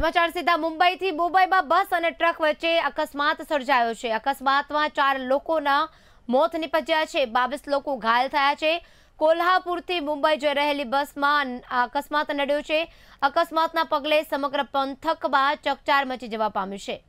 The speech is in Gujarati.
સમાચાર સીધા મુંબઈથી મુંબઈમાં બસ અને ટ્રક વચ્ચે અકસ્માત સર્જાયો છે અકસ્માતમાં ચાર લોકોના મોત નીપજ્યા છે બાવીસ લોકો ઘાયલ થયા છે કોલ્હાપુરથી મુંબઈ જઈ રહેલી બસમાં અકસ્માત નડ્યો છે અકસ્માતના પગલે સમગ્ર પંથકમાં ચકચાર મચી જવા પામ્યું છે